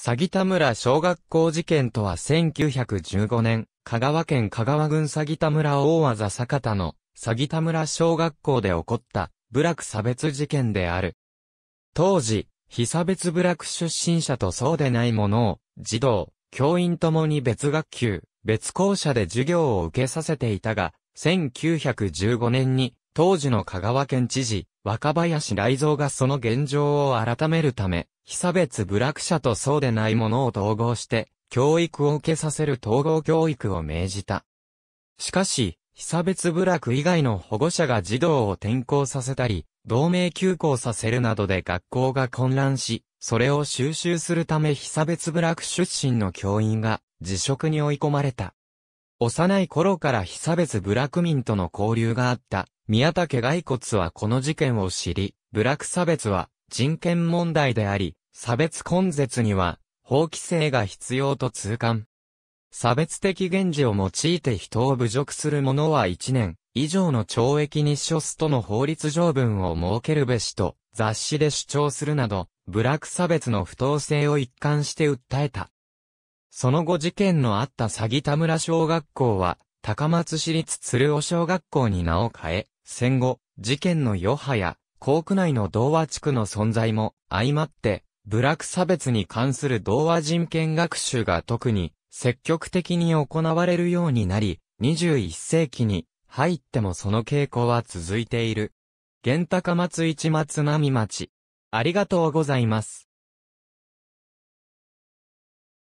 鷺田村小学校事件とは1915年、香川県香川郡鷺田村大和坂田の鷺田村小学校で起こった部落差別事件である。当時、被差別部落出身者とそうでない者を、児童、教員ともに別学級、別校舎で授業を受けさせていたが、1915年に当時の香川県知事、若林雷蔵がその現状を改めるため、被差別部落者とそうでないものを統合して、教育を受けさせる統合教育を命じた。しかし、被差別部落以外の保護者が児童を転校させたり、同盟休校させるなどで学校が混乱し、それを収集するため被差別部落出身の教員が辞職に追い込まれた。幼い頃から被差別部落民との交流があった宮田家骸骨はこの事件を知り、部落差別は人権問題であり、差別根絶には法規制が必要と痛感。差別的現時を用いて人を侮辱する者は1年以上の懲役に処すとの法律条文を設けるべしと雑誌で主張するなど、部落差別の不当性を一貫して訴えた。その後事件のあった詐欺田村小学校は、高松市立鶴尾小学校に名を変え、戦後、事件の余波や、校区内の童話地区の存在も相まって、部落差別に関する童話人権学習が特に積極的に行われるようになり、21世紀に入ってもその傾向は続いている。玄高松市松並町。ありがとうございます。